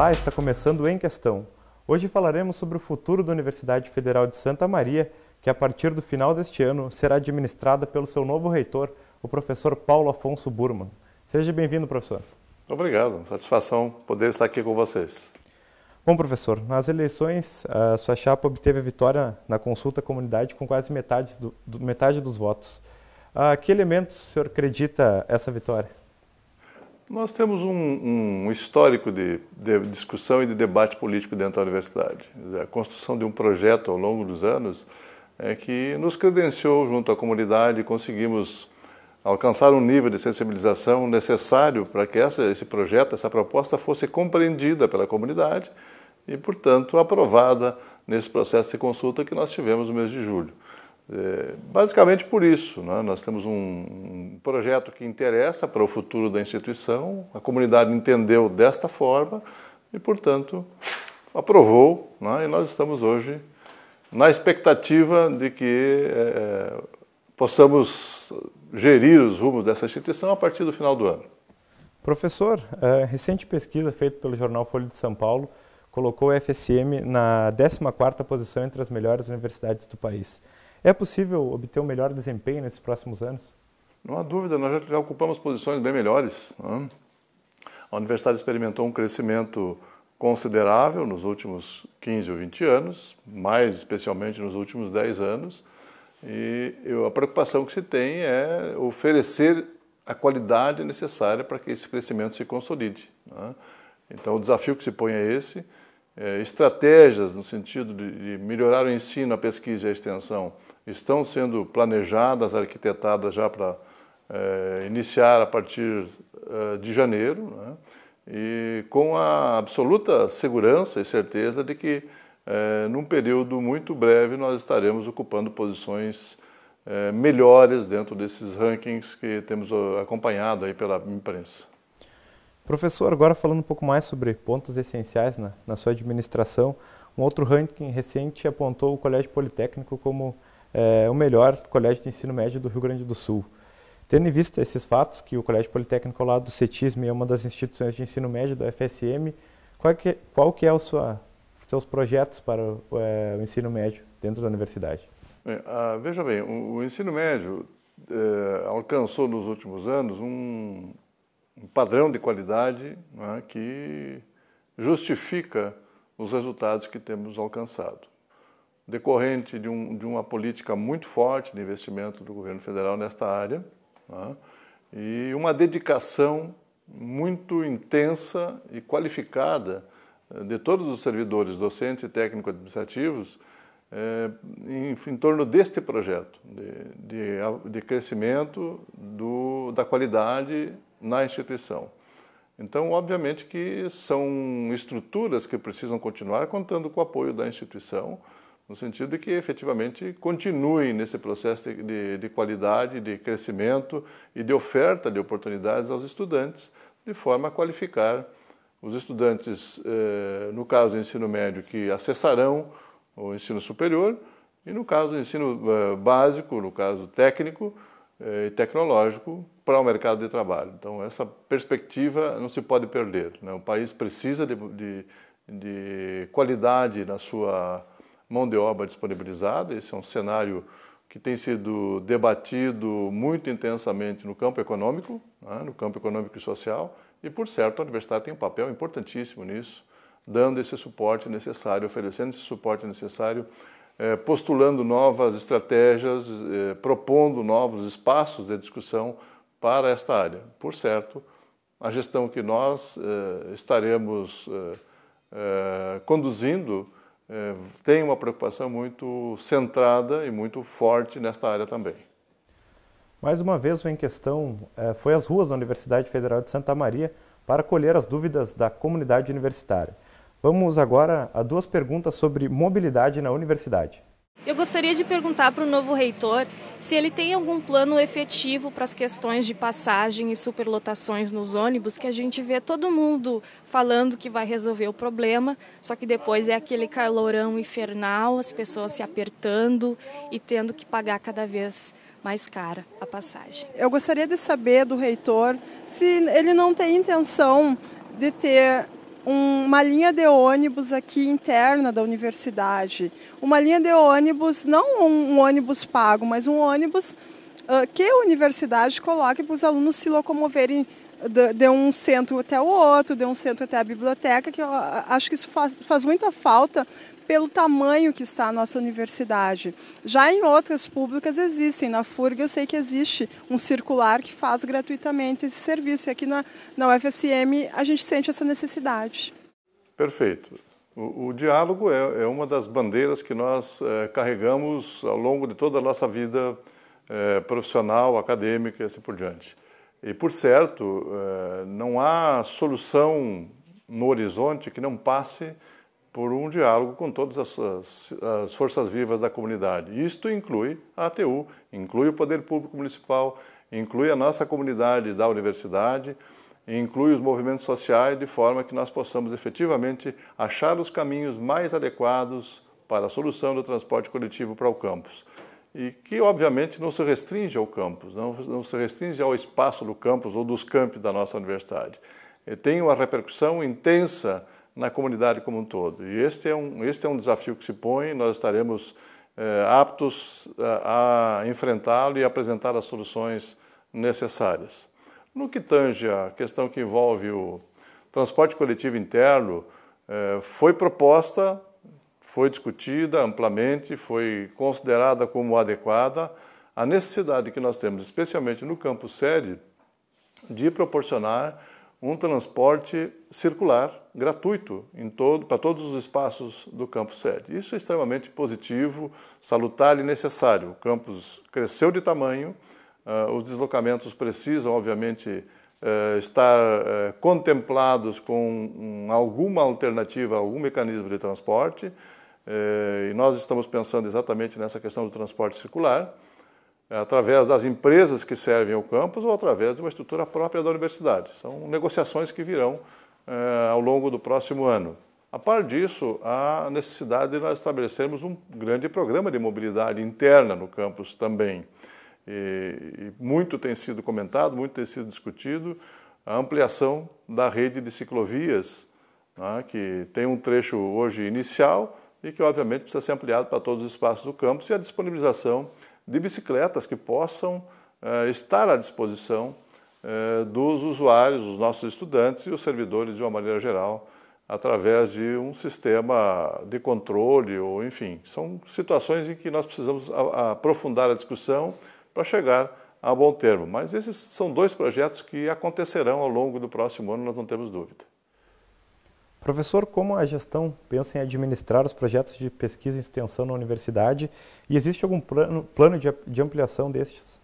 Olá, está começando em questão. Hoje falaremos sobre o futuro da Universidade Federal de Santa Maria, que a partir do final deste ano será administrada pelo seu novo reitor, o professor Paulo Afonso Burman. Seja bem-vindo, professor. Obrigado, satisfação poder estar aqui com vocês. Bom, professor, nas eleições, a sua chapa obteve a vitória na consulta à comunidade com quase metade, do, metade dos votos. A que elementos o senhor acredita essa vitória? Nós temos um, um histórico de, de, discussão e de debate político dentro da universidade. A construção de um projeto ao longo dos anos é que nos credenciou junto à comunidade, conseguimos alcançar um nível de sensibilização necessário para que essa, esse projeto, essa proposta fosse compreendida pela comunidade e, portanto, aprovada nesse processo de consulta que nós tivemos no mês de julho. É, basicamente por isso, né? nós temos um, projeto que interessa para o futuro da instituição, a comunidade entendeu desta forma e, portanto, aprovou, né? e nós estamos hoje na expectativa de que é, é possamos gerir os rumos dessa instituição a partir do final do ano. Professor, a recente pesquisa feita pelo jornal Folha de São Paulo colocou a FSM na 14ª posição entre as melhores universidades do país. É possível obter um melhor desempenho nesses próximos anos? Não há dúvida, nós já ocupamos posições bem melhores. Né? A universidade experimentou um crescimento considerável nos últimos 15 ou 20 anos, mais especialmente nos últimos 10 anos, e a preocupação que se tem é oferecer a qualidade necessária para que esse crescimento se consolide. Né? Então, o desafio que se põe é esse. É, estratégias no sentido de, de melhorar o ensino, a pesquisa e a extensão estão sendo planejadas, arquitetadas já para é, iniciar a partir é, de janeiro, né? e com a absoluta segurança e certeza de que, é, num período muito breve, nós estaremos ocupando posições melhores dentro desses rankings que temos acompanhado aí pela imprensa. Professor, agora falando um pouco mais sobre pontos essenciais na, na sua administração, um outro ranking recente apontou o Colégio Politécnico como é, o melhor colégio de ensino médio do Rio Grande do Sul. Tendo em vista esses fatos, que o Colégio Politécnico ao lado do CETISM é uma das instituições de ensino médio da FSM, qual que, qual que é os seus projetos para o, é, o, ensino médio dentro da universidade? Bem, ah, veja bem, o, o ensino médio eh, alcançou nos últimos anos um, um padrão de qualidade né, que justifica os resultados que temos alcançado decorrente de, um, de uma política muito forte de investimento do governo federal nesta área né? e uma dedicação muito intensa e qualificada eh, de todos os servidores, docentes e técnico-administrativos, é, eh, em, em, torno deste projeto de, de, de crescimento do, da qualidade na instituição. Então, obviamente que são estruturas que precisam continuar contando com o apoio da instituição, no sentido de que efetivamente continuem nesse processo de, de, de qualidade, de crescimento e de oferta de oportunidades aos estudantes, de forma a qualificar os estudantes, eh, no caso do ensino médio, que acessarão o ensino superior, e no caso do ensino eh, básico, no caso técnico eh, e eh, tecnológico, para o mercado de trabalho. Então, essa perspectiva não se pode perder. Né? O país precisa de, de, de qualidade na sua mão de obra disponibilizada. Esse é um cenário que tem sido debatido muito intensamente no campo econômico, né, no campo econômico e social, e por certo a universidade tem um papel importantíssimo nisso, dando esse suporte necessário, oferecendo esse suporte necessário, eh, postulando novas estratégias, eh, propondo novos espaços de discussão para esta área. Por certo, a gestão que nós eh, estaremos eh, eh, conduzindo é, tem uma preocupação muito centrada e muito forte nesta área também. Mais uma vez, em questão é, foi às ruas da Universidade Federal de Santa Maria para colher as dúvidas da comunidade universitária. Vamos agora a duas perguntas sobre mobilidade na universidade. Eu gostaria de perguntar para o novo reitor se ele tem algum plano efetivo para as questões de passagem e superlotações nos ônibus, que a gente vê todo mundo falando que vai resolver o problema, só que depois é aquele calorão infernal, as pessoas se apertando e tendo que pagar cada vez mais cara a passagem. Eu gostaria de saber do reitor se ele não tem intenção de ter uma linha de ônibus aqui interna da universidade. Uma linha de ônibus, não um, ônibus pago, mas um ônibus ah, que a universidade coloque para os alunos se locomoverem de, um centro até o outro, de um centro até a biblioteca, que eu ah, acho que isso faz, faz muita falta pelo tamanho que está a nossa universidade. Já em outras públicas existem, na FURG eu sei que existe um circular que faz gratuitamente esse serviço, e aqui na, na UFSM a gente sente essa necessidade. Perfeito. O, o diálogo é, é, uma das bandeiras que nós é, carregamos ao longo de toda a nossa vida é, profissional, acadêmica e assim por diante. E, por certo, eh, não há solução no horizonte que não passe por um diálogo com todas as, as, forças vivas da comunidade. Isto inclui a ATU, inclui o Poder Público Municipal, inclui a nossa comunidade da universidade, inclui os movimentos sociais, de forma que nós possamos efetivamente achar os caminhos mais adequados para a solução do transporte coletivo para o campus. E que, obviamente, não se restringe ao campus, não, não se restringe ao espaço do campus ou dos campi da nossa universidade. E tem uma repercussão intensa na comunidade como um todo. E este é um, este é um desafio que se põe, nós estaremos eh, aptos a, eh, a enfrentá-lo e apresentar as soluções necessárias. No que tange a questão que envolve o transporte coletivo interno, eh, foi proposta, foi discutida amplamente, foi considerada como adequada a necessidade que nós temos, especialmente no campo sede, de proporcionar um transporte circular, gratuito, todo, para todos os espaços do campus sede. Isso é extremamente positivo, salutar e necessário. O campus cresceu de tamanho, uh, os deslocamentos precisam, obviamente, uh, estar uh, contemplados com um, alguma alternativa, algum mecanismo de transporte, eh, e nós estamos pensando exatamente nessa questão do transporte circular. É através das empresas que servem o campus ou através de uma estrutura própria da universidade. São negociações que virão eh, ao longo do próximo ano. A par disso, há necessidade de nós estabelecermos um grande programa de mobilidade interna no campus também. E, e muito tem sido comentado, muito tem sido discutido a ampliação da rede de ciclovias, né, que tem um trecho hoje inicial e que, obviamente, precisa ser ampliado para todos os espaços do campus e a disponibilização de bicicletas que possam eh, estar à disposição eh, dos usuários, os nossos estudantes e os servidores de uma maneira geral, através de um sistema de controle ou enfim, são situações em que nós precisamos a, a aprofundar a discussão para chegar a bom termo. Mas esses são dois projetos que acontecerão ao longo do próximo ano, nós não temos dúvida. Professor, como a gestão pensa em administrar os projetos de pesquisa e extensão na universidade e existe algum plano, plano de, de ampliação destes?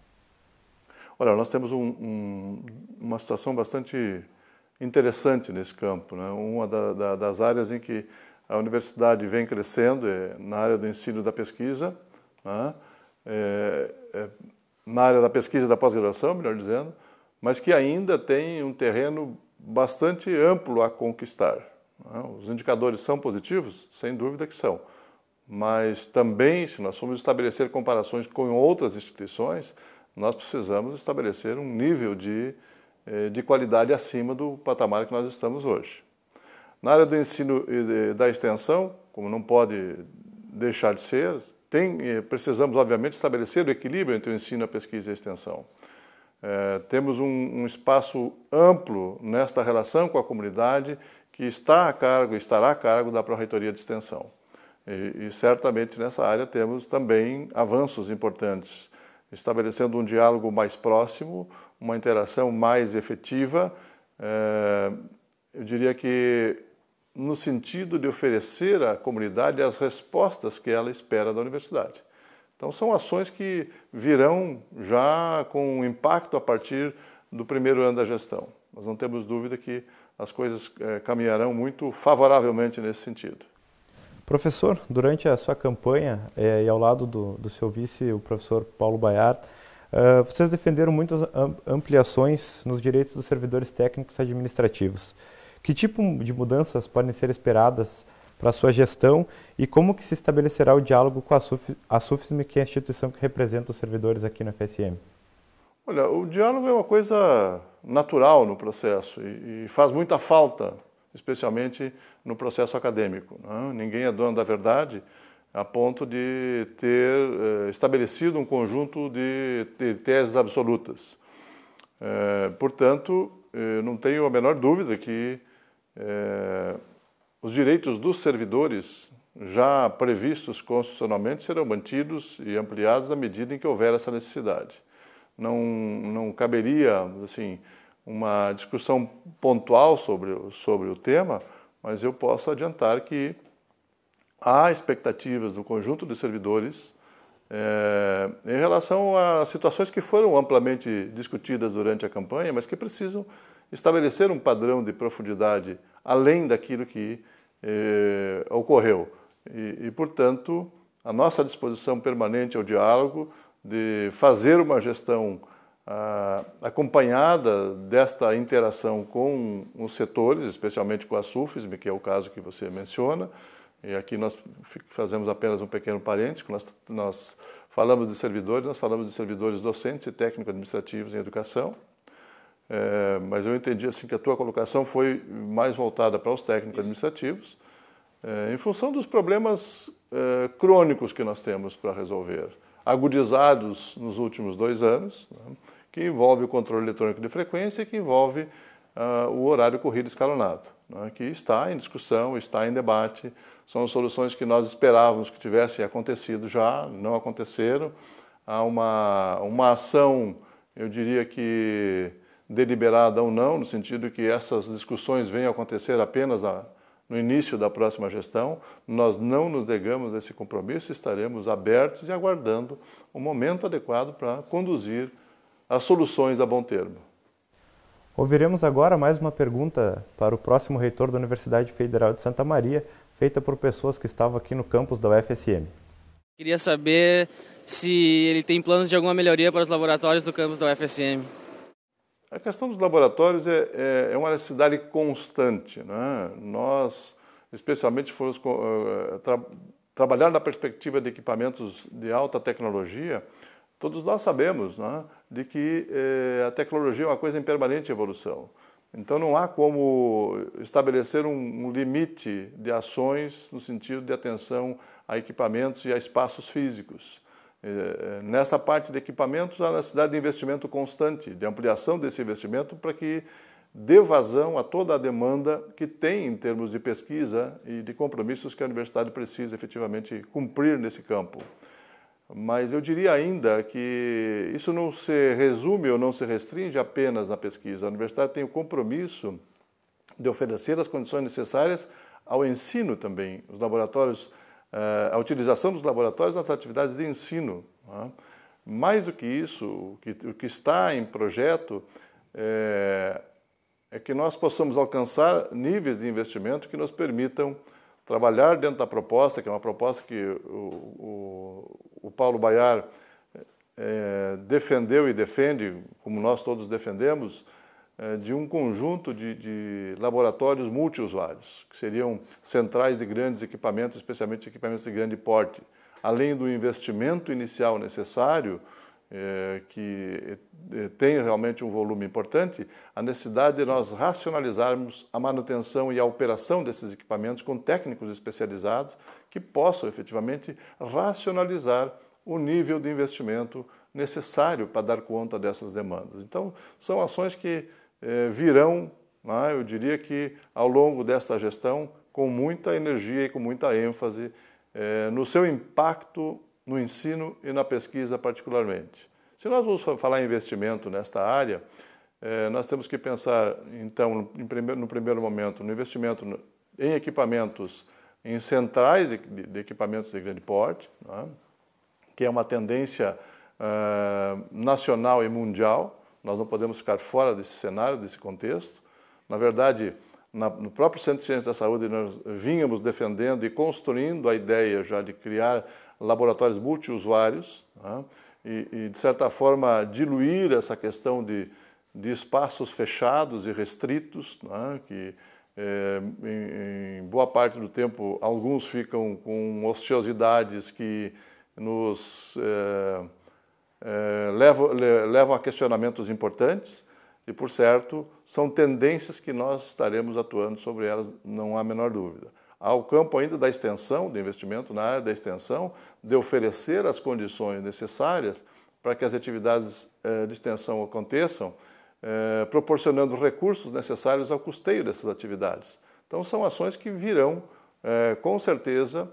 Olha, nós temos um, um, uma situação bastante interessante nesse campo. Né? Uma da, da, das áreas em que a universidade vem crescendo é na área do ensino e da pesquisa, né? é, é, na área da pesquisa e da pós-graduação, melhor dizendo, mas que ainda tem um terreno bastante amplo a conquistar. Né? Os indicadores são positivos? Sem dúvida que são. Mas também, se nós formos estabelecer comparações com outras instituições, nós precisamos estabelecer um nível de, eh, de qualidade acima do patamar que nós estamos hoje. Na área do ensino e da extensão, como não pode deixar de ser, tem, eh, precisamos, obviamente, estabelecer o equilíbrio entre o ensino, a pesquisa e a extensão. É, temos um, um, espaço amplo nesta relação com a comunidade que está a cargo, estará a cargo da Pró-Reitoria de Extensão. E, e, certamente nessa área temos também avanços importantes, estabelecendo um diálogo mais próximo, uma interação mais efetiva, é, eu diria que no sentido de oferecer à comunidade as respostas que ela espera da universidade. Então, são ações que virão já com impacto a partir do primeiro ano da gestão. Nós não temos dúvida que as coisas é, caminharão muito favoravelmente nesse sentido. Professor, durante a sua campanha é, e ao lado do, do, seu vice, o professor Paulo Baiar, eh, vocês defenderam muitas ampliações nos direitos dos servidores técnicos administrativos. Que tipo de mudanças podem ser esperadas para a sua gestão e como que se estabelecerá o diálogo com a SUFSM, que é a instituição que representa os servidores aqui na FSM? Olha, o diálogo é uma coisa natural no processo e, e faz muita falta, especialmente no processo acadêmico. Né? Ninguém é dono da verdade a ponto de ter eh, estabelecido um conjunto de, de teses absolutas. Eh, portanto, eh, não tenho a menor dúvida que eh, os direitos dos servidores já previstos constitucionalmente serão mantidos e ampliados à medida em que houver essa necessidade não, não caberia assim, uma discussão pontual sobre, sobre o tema, mas eu posso adiantar que há expectativas do conjunto de servidores é, em relação a situações que foram amplamente discutidas durante a campanha, mas que precisam estabelecer um padrão de profundidade além daquilo que eh, ocorreu. E, e, portanto, a nossa disposição permanente ao diálogo, de fazer uma gestão ah, acompanhada desta interação com os setores, especialmente com a SUFISM, que é o caso que você menciona. E aqui nós fazemos apenas um pequeno parênteses, nós, nós falamos de servidores, nós falamos de servidores docentes e técnicos administrativos em educação, é, mas eu entendi assim que a tua colocação foi mais voltada para os técnicos administrativos, é, em função dos problemas é, crônicos que nós temos para resolver agudizados nos últimos dois anos, né, que envolve o controle eletrônico de frequência e que envolve uh, o horário corrido escalonado, né, que está em discussão, está em debate. São soluções que nós esperávamos que tivessem acontecido já, não aconteceram. Há uma, uma ação, eu diria que deliberada ou não, no sentido que essas discussões venham a acontecer apenas a, no início da próxima gestão, nós não nos negamos a esse compromisso, estaremos abertos e aguardando o momento adequado para conduzir as soluções a bom termo. Ouviremos agora mais uma pergunta para o próximo reitor da Universidade Federal de Santa Maria, feita por pessoas que estavam aqui no campus da UFSM. Queria saber se ele tem planos de alguma melhoria para os laboratórios do campus da UFSM. A questão dos laboratórios é, é, é uma necessidade constante. Né? Nós, especialmente, fomos eh, tra trabalhar na perspectiva de equipamentos de alta tecnologia, todos nós sabemos né, de que eh, a tecnologia é uma coisa em permanente evolução. Então não há como estabelecer um, um limite de ações no sentido de atenção a equipamentos e a espaços físicos. Eh, eh, nessa parte de equipamentos, há necessidade de investimento constante, de ampliação desse investimento para que dê vazão a toda a demanda que tem em termos de pesquisa e de compromissos que a universidade precisa efetivamente cumprir nesse campo. Mas eu diria ainda que isso não se resume ou não se restringe apenas na pesquisa. A universidade tem o compromisso de oferecer as condições necessárias ao ensino também. Os laboratórios eh, a utilização dos laboratórios nas atividades de ensino. Né? Mais do que isso, o que, está em projeto eh, é, que nós possamos alcançar níveis de investimento que nos permitam trabalhar dentro da proposta, que é uma proposta que o, Paulo Baiar eh, defendeu e defende, como nós todos defendemos, eh, de um conjunto de, de laboratórios multiusuários, que seriam centrais de grandes equipamentos, especialmente equipamentos de grande porte, além do investimento inicial necessário, eh, que eh, tem realmente um volume importante, a necessidade de nós racionalizarmos a manutenção e a operação desses equipamentos com técnicos especializados que possam efetivamente racionalizar o nível de investimento necessário para dar conta dessas demandas. Então, são ações que eh, virão, né, eu diria que ao longo desta gestão, com muita energia e com muita ênfase eh, no seu impacto no ensino e na pesquisa, particularmente. Se nós vamos falar em investimento nesta área, eh, nós temos que pensar, então, primeiro, no primeiro momento, no investimento em equipamentos, em centrais de, de equipamentos de grande porte, né, que é uma tendência ah, nacional e mundial. Nós não podemos ficar fora desse cenário, desse contexto. Na verdade, na, no próprio Centro de Ciências da Saúde, nós vínhamos defendendo e construindo a ideia já de criar laboratórios multiusuários né? e, e, de certa forma, diluir essa questão de, de espaços fechados e restritos, né? que é, em, em, boa parte do tempo alguns ficam com ociosidades que nos. É, é, levam, levam a questionamentos importantes e, por certo, são tendências que nós estaremos atuando sobre elas, não há a menor dúvida. Há o campo ainda da extensão, do investimento na área da extensão, de oferecer as condições necessárias para que as atividades é, de extensão aconteçam, é, proporcionando recursos necessários ao custeio dessas atividades. Então, são ações que virão, com certeza,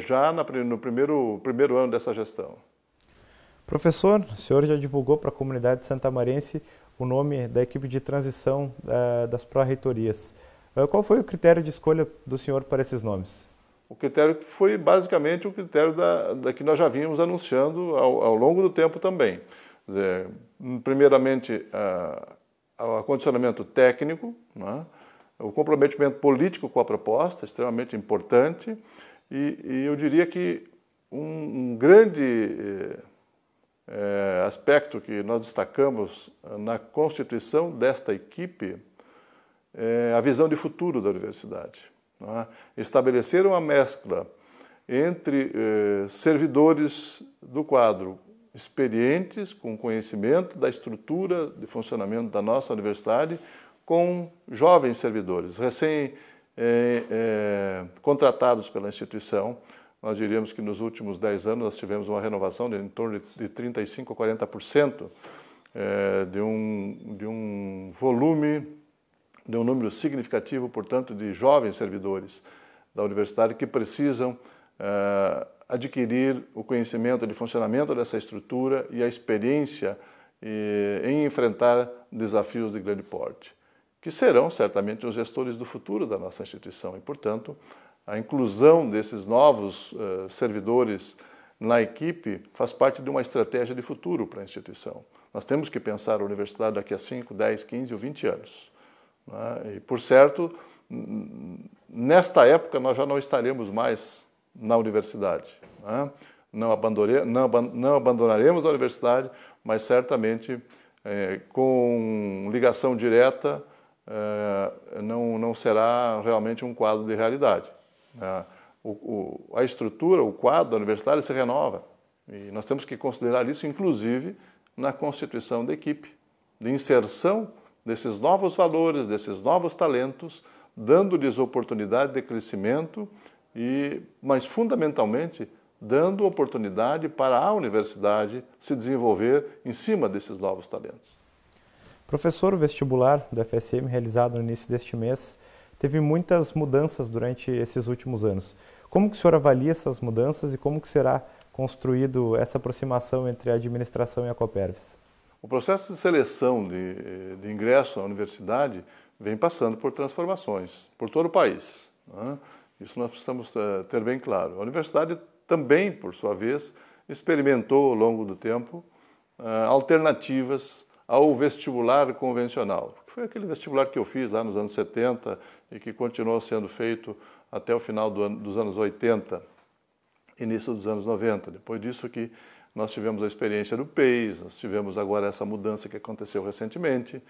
já no primeiro, primeiro ano dessa gestão. Professor, o senhor já divulgou para a comunidade santamarense o nome da equipe de transição uh, das pró-reitorias. Uh, qual foi o critério de escolha do senhor para esses nomes? O critério foi basicamente o critério da, da que nós já vínhamos anunciando ao, ao longo do tempo também. Dizer, hum, primeiramente, uh, o acondicionamento técnico, né? o comprometimento político com a proposta, extremamente importante, e, e eu diria que um, um grande eh, é, aspecto que nós destacamos na constituição desta equipe é a visão de futuro da universidade. É? Estabelecer uma mescla entre eh, servidores do quadro experientes, com conhecimento da estrutura de funcionamento da nossa universidade, com jovens servidores, recém-contratados pela instituição, nós diríamos que nos últimos 10 anos nós tivemos uma renovação de em torno de 35% a 40% é, de, um, de um volume, de um número significativo, portanto, de jovens servidores da universidade que precisam é, adquirir o conhecimento de funcionamento dessa estrutura e a experiência e, eh, em enfrentar desafios de grande porte, que serão certamente os gestores do futuro da nossa instituição e, portanto, a inclusão desses novos uh, servidores na equipe faz parte de uma estratégia de futuro para a instituição. Nós temos que pensar a universidade daqui a 5, 10, 15 ou 20 anos. Né? E, por certo, nesta época nós já não estaremos mais na universidade. Né? Não, abandone, não, não, abandonaremos a universidade, mas certamente é, com ligação direta é, não, não será realmente um quadro de realidade. É, o, o, a estrutura, o quadro universitário se renova. E nós temos que considerar isso, inclusive, na constituição da equipe, de inserção desses novos valores, desses novos talentos, dando-lhes oportunidade de crescimento e, mas fundamentalmente, dando oportunidade para a universidade se desenvolver em cima desses novos talentos. Professor, o vestibular do FSM realizado no início deste mês teve muitas mudanças durante esses últimos anos. Como que o senhor avalia essas mudanças e como que será construído essa aproximação entre a administração e a Copérvis? O processo de seleção de, de ingresso à universidade vem passando por transformações por todo o país. Né? Isso nós precisamos eh, ter bem claro. A universidade também, por sua vez, experimentou ao longo do tempo eh, alternativas ao vestibular convencional, que foi aquele vestibular que eu fiz lá nos anos 70 e que continuou sendo feito até o final do ano, dos anos 80, início dos anos 90. Depois disso que nós tivemos a experiência do PEIS, nós tivemos agora essa mudança que aconteceu recentemente,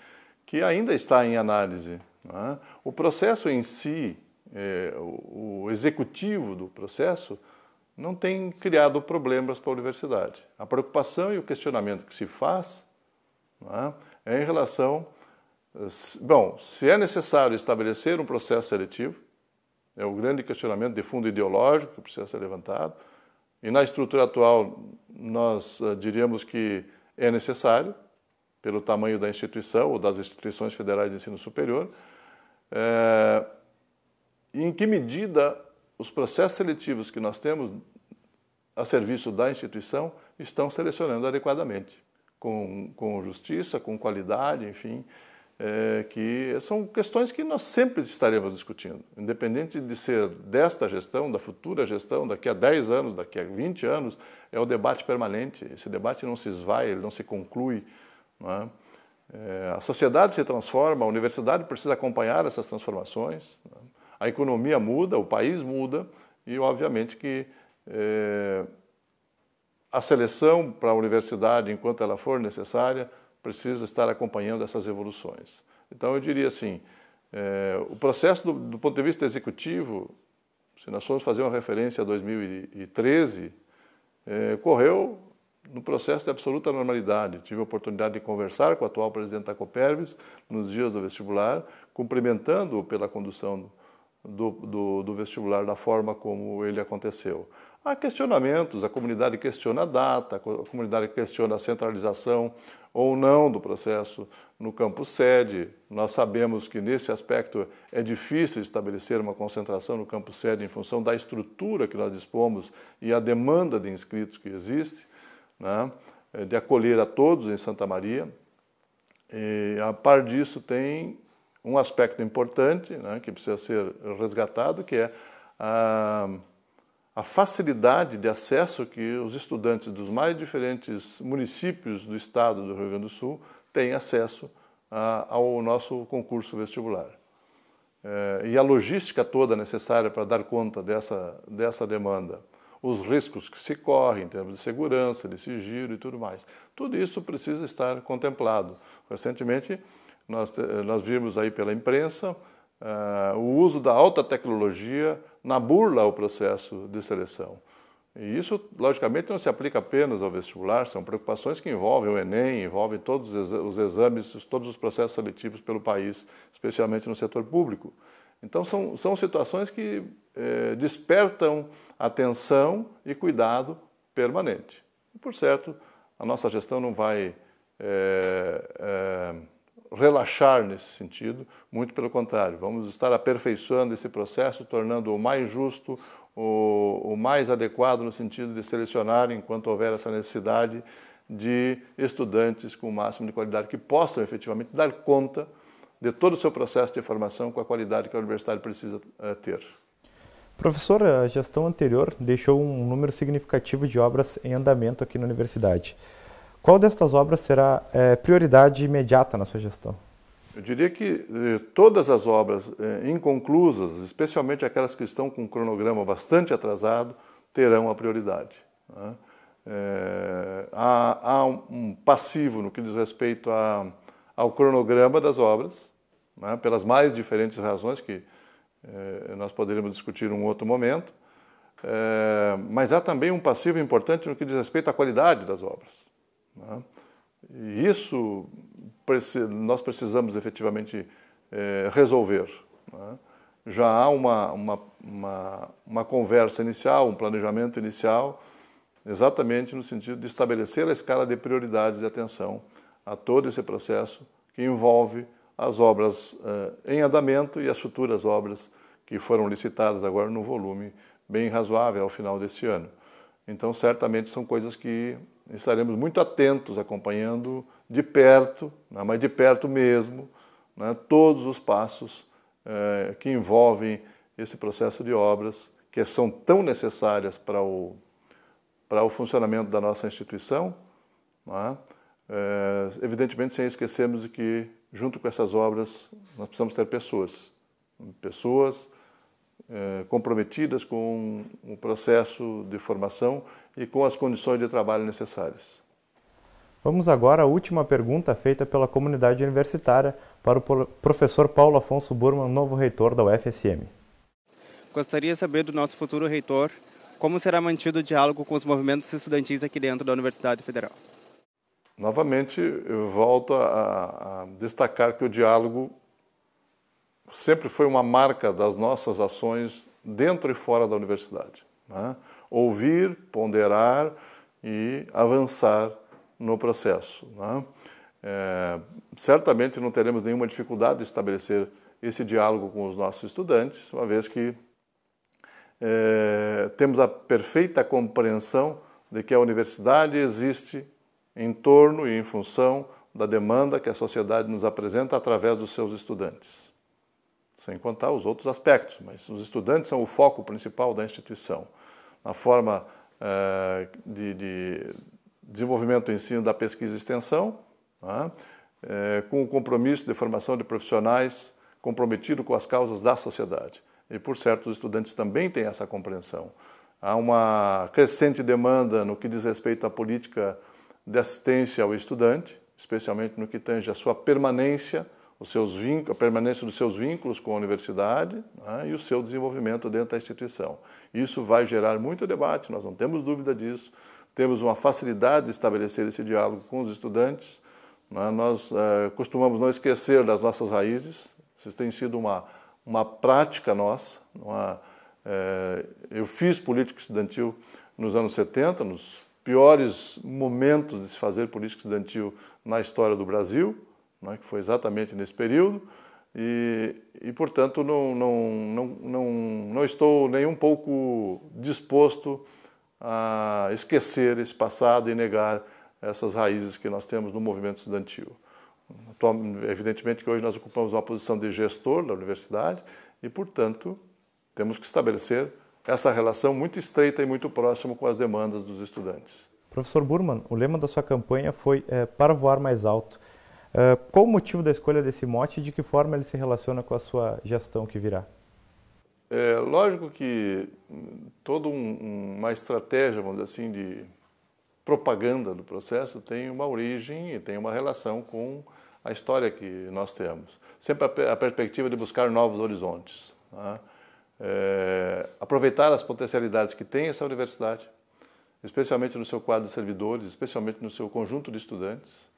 que ainda está em análise. É? O processo em si, é, o, o executivo do processo, não tem criado problemas para a universidade. A preocupação e o questionamento que se faz né, é? em relação. Bom, se é necessário estabelecer um processo seletivo, é o grande questionamento de fundo ideológico que precisa ser levantado, e na estrutura atual nós eh, diríamos que é necessário, pelo tamanho da instituição ou das instituições federais de ensino superior, é, em que medida os processos seletivos que nós temos a serviço da instituição estão selecionando adequadamente com, com justiça, com qualidade, enfim, é, que são questões que nós sempre estaremos discutindo, independente de ser desta gestão, da futura gestão, daqui a 10 anos, daqui a 20 anos, é o debate permanente. Esse debate não se esvai, ele não se conclui. Não é? É, a sociedade se transforma, a universidade precisa acompanhar essas transformações, é? a economia muda, o país muda e, obviamente, que é, a seleção para a universidade, enquanto ela for necessária, precisa estar acompanhando essas evoluções. Então, eu diria assim: é, o processo do, do, ponto de vista executivo, se nós formos fazer uma referência a 2013, é, eh, correu no processo de absoluta normalidade. Tive a oportunidade de conversar com o atual presidente da Copervis nos dias do vestibular, cumprimentando-o pela condução do, do, do vestibular da forma como ele aconteceu. Há questionamentos, a comunidade questiona a data, a comunidade questiona a centralização ou não do processo no campo sede. Nós sabemos que nesse aspecto é difícil estabelecer uma concentração no campo sede em função da estrutura que nós dispomos e a demanda de inscritos que existe, né? de acolher a todos em Santa Maria. E, a par disso, tem um aspecto importante né? que precisa ser resgatado, que é a a facilidade de acesso que os estudantes dos mais diferentes municípios do estado do Rio Grande do Sul têm acesso a, ah, ao nosso concurso vestibular. É, e a logística toda necessária para dar conta dessa, dessa demanda, os riscos que se correm em termos de segurança, de sigilo e tudo mais. Tudo isso precisa estar contemplado. Recentemente, nós, nós vimos aí pela imprensa uh, o uso da alta tecnologia na burla ao processo de seleção. E isso, logicamente, não se aplica apenas ao vestibular, são preocupações que envolvem o Enem, envolvem todos os exames, todos os processos seletivos pelo país, especialmente no setor público. Então, são, são situações que eh, despertam atenção e cuidado permanente. E, por certo, a nossa gestão não vai eh, eh, relaxar nesse sentido, muito pelo contrário, vamos estar aperfeiçoando esse processo, tornando-o mais justo, o, o, mais adequado no sentido de selecionar, enquanto houver essa necessidade, de estudantes com o máximo de qualidade que possam efetivamente dar conta de todo o seu processo de formação com a qualidade que a universidade precisa eh, ter. Professor, a gestão anterior deixou um número significativo de obras em andamento aqui na universidade. Qual destas obras será é, prioridade imediata na sua gestão? Eu diria que eh, todas as obras eh, inconclusas, especialmente aquelas que estão com um cronograma bastante atrasado, terão a prioridade. Né? É, há, há um, passivo no que diz respeito a, ao cronograma das obras, né? pelas mais diferentes razões que eh, nós poderíamos discutir em um outro momento, eh, mas há também um passivo importante no que diz respeito à qualidade das obras. Né? E isso nós precisamos efetivamente eh, resolver. Né? Já há uma, uma, uma, uma conversa inicial, um planejamento inicial, exatamente no sentido de estabelecer a escala de prioridades de atenção a todo esse processo que envolve as obras uh, em andamento e as futuras obras que foram licitadas agora no volume bem razoável ao final deste ano. Então, certamente são coisas que estaremos muito atentos, acompanhando de perto, né, mas de perto mesmo, né, todos os passos eh, que envolvem esse processo de obras que são tão necessárias para o, para o funcionamento da nossa instituição. Né, eh, evidentemente, sem esquecermos de que, junto com essas obras, nós precisamos ter pessoas. Pessoas eh, comprometidas com o processo de formação e com as condições de trabalho necessárias. Vamos agora à última pergunta feita pela comunidade universitária para o professor Paulo Afonso Burman, novo reitor da UFSM. Gostaria de saber do nosso futuro reitor como será mantido o diálogo com os movimentos estudantis aqui dentro da Universidade Federal. Novamente, eu volto a, a destacar que o diálogo sempre foi uma marca das nossas ações dentro e fora da universidade. Né? Ouvir, ponderar e avançar no processo. Né? É, certamente não teremos nenhuma dificuldade de estabelecer esse diálogo com os nossos estudantes, uma vez que é, temos a perfeita compreensão de que a universidade existe em torno e em função da demanda que a sociedade nos apresenta através dos seus estudantes sem contar os outros aspectos, mas os estudantes são o foco principal da instituição. Na forma eh, de, de, desenvolvimento do ensino da pesquisa e extensão, né, eh, com o compromisso de formação de profissionais comprometido com as causas da sociedade. E, por certo, os estudantes também têm essa compreensão. Há uma crescente demanda no que diz respeito à política de assistência ao estudante, especialmente no que tange à sua permanência os seus vínculos, a permanência dos seus vínculos com a universidade né, e o seu desenvolvimento dentro da instituição. Isso vai gerar muito debate, nós não temos dúvida disso. Temos uma facilidade de estabelecer esse diálogo com os estudantes. Né, nós é, costumamos não esquecer das nossas raízes. Isso tem sido uma, uma prática nossa. Uma, é, eu fiz política estudantil nos anos 70, nos piores momentos de se fazer política estudantil na história do Brasil é que foi exatamente nesse período, e, e portanto, não, não, não, não, não estou nem um pouco disposto a esquecer esse passado e negar essas raízes que nós temos no movimento estudantil. Evidentemente que hoje nós ocupamos uma posição de gestor da universidade e, portanto, temos que estabelecer essa relação muito estreita e muito próxima com as demandas dos estudantes. Professor Burman, o lema da sua campanha foi é, Para Voar Mais Alto. Ah, qual o motivo da escolha desse mote e de que forma ele se relaciona com a sua gestão que virá? É lógico que hum, toda um, uma estratégia, vamos dizer assim, de propaganda do processo tem uma origem e tem uma relação com a história que nós temos. Sempre a, a perspectiva de buscar novos horizontes. Né? É, aproveitar as potencialidades que tem essa universidade, especialmente no seu quadro de servidores, especialmente no seu conjunto de estudantes,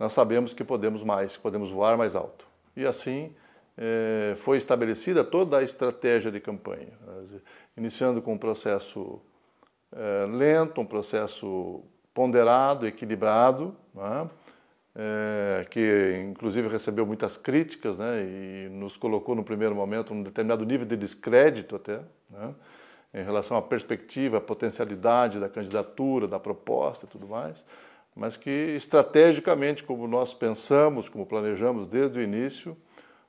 nós sabemos que podemos mais, que podemos voar mais alto. E assim eh, foi estabelecida toda a estratégia de campanha, né? iniciando com um processo eh, lento, um processo ponderado, equilibrado, né? Eh, que inclusive recebeu muitas críticas né? e nos colocou no primeiro momento num determinado nível de descrédito até, né? em relação à perspectiva, à potencialidade da candidatura, da proposta e tudo mais mas que estrategicamente, como nós pensamos, como planejamos desde o início,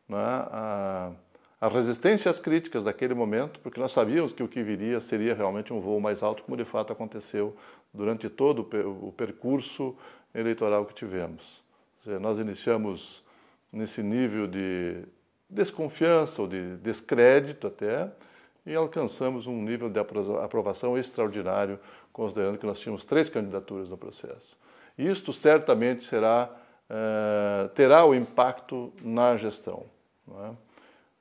né, a, a resistência às críticas daquele momento, porque nós sabíamos que o que viria seria realmente um voo mais alto, como de fato aconteceu durante todo o percurso eleitoral que tivemos. Dizer, nós iniciamos nesse nível de desconfiança ou de descrédito até, e alcançamos um nível de aprovação extraordinário, considerando que nós tínhamos três candidaturas no processo. Isto certamente será, eh, terá o impacto na gestão. É?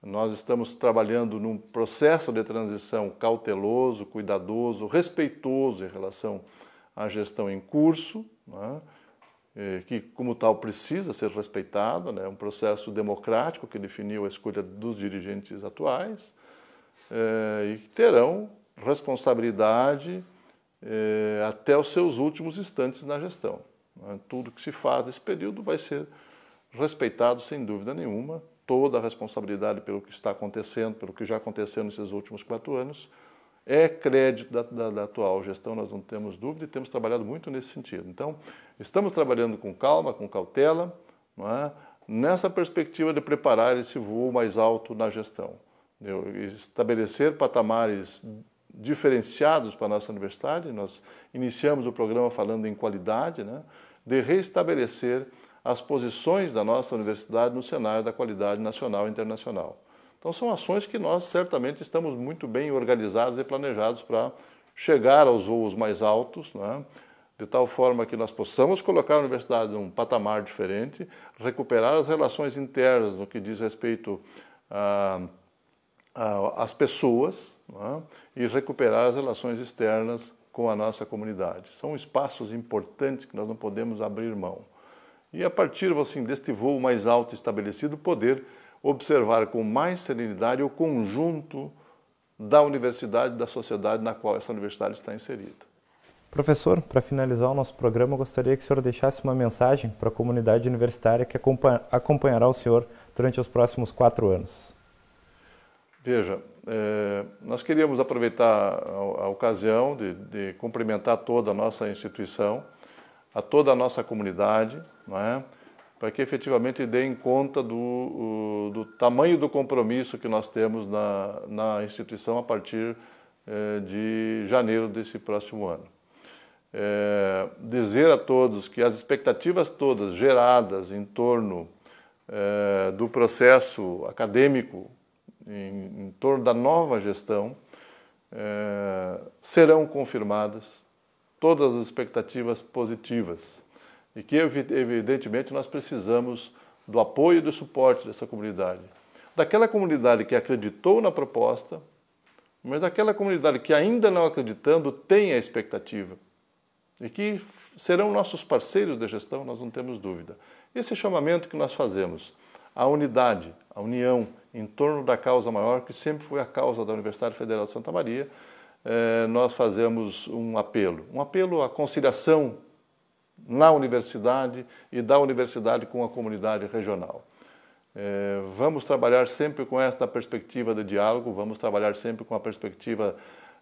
Nós estamos trabalhando num processo de transição cauteloso, cuidadoso, respeitoso em relação à gestão em curso, é? que, como tal, precisa ser respeitada, é né? um processo democrático que definiu a escolha dos dirigentes atuais eh, e que terão responsabilidade eh, até os seus últimos instantes na gestão. Né? Tudo que se faz nesse período vai ser respeitado, sem dúvida nenhuma, toda a responsabilidade pelo que está acontecendo, pelo que já aconteceu nesses últimos quatro anos, é crédito da, da, da, atual gestão, nós não temos dúvida e temos trabalhado muito nesse sentido. Então, estamos trabalhando com calma, com cautela, é? nessa perspectiva de preparar esse voo mais alto na gestão, estabelecer patamares diferenciados para a nossa universidade. Nós iniciamos o programa falando em qualidade, né? de restabelecer as posições da nossa universidade no cenário da qualidade nacional e internacional. Então, são ações que nós certamente estamos muito bem organizados e planejados para chegar aos voos mais altos, né? de tal forma que nós possamos colocar a universidade num patamar diferente, recuperar as relações internas no que diz respeito ah, às pessoas né? e recuperar as relações externas com a nossa comunidade. São espaços importantes que nós não podemos abrir mão. E a partir assim, deste voo mais alto estabelecido, poder observar com mais serenidade o conjunto da universidade, da sociedade na qual essa universidade está inserida. Professor, para finalizar o nosso programa, gostaria que o senhor deixasse uma mensagem para a comunidade universitária que acompanhará o senhor durante os próximos quatro anos. Veja, é, nós queríamos aproveitar a, a ocasião de, de, cumprimentar toda a nossa instituição, a toda a nossa comunidade, é? para que efetivamente deem conta do, do, tamanho do compromisso que nós temos na, na instituição a partir é, de janeiro desse próximo ano. Eh, dizer a todos que as expectativas todas geradas em torno do processo acadêmico em, em torno da nova gestão, é, serão confirmadas todas as expectativas positivas e que, evidentemente, nós precisamos do apoio e do suporte dessa comunidade. Daquela comunidade que acreditou na proposta, mas daquela comunidade que, ainda não acreditando, tem a expectativa e que serão nossos parceiros de gestão, nós não temos dúvida. Esse chamamento que nós fazemos a unidade, a união em torno da causa maior, que sempre foi a causa da Universidade Federal de Santa Maria, eh, nós fazemos um apelo. Um apelo à conciliação na universidade e da universidade com a comunidade regional. Eh, vamos trabalhar sempre com esta perspectiva de diálogo, vamos trabalhar sempre com a perspectiva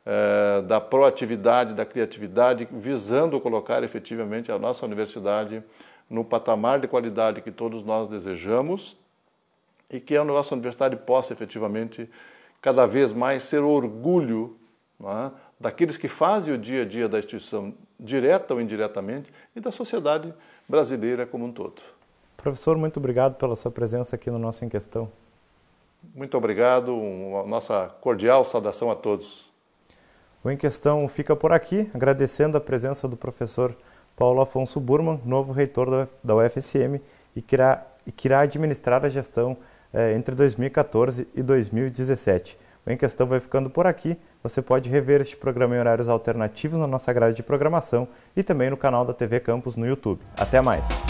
eh, da proatividade, da criatividade, visando colocar efetivamente a nossa universidade no patamar de qualidade que todos nós desejamos e que a nossa universidade possa efetivamente cada vez mais ser orgulho é? daqueles que fazem o dia a dia da instituição, direta ou indiretamente, e da sociedade brasileira como um todo. Professor, muito obrigado pela sua presença aqui no nosso Em Questão. Muito obrigado, uma nossa cordial saudação a todos. O Em Questão fica por aqui, agradecendo a presença do professor Paulo Afonso Burman, novo reitor da UFSM, e que irá, e que irá administrar a gestão eh, entre 2014 e 2017. O Em Questão vai ficando por aqui. Você pode rever este programa em horários alternativos na nossa grade de programação e também no canal da TV Campus no YouTube. Até mais!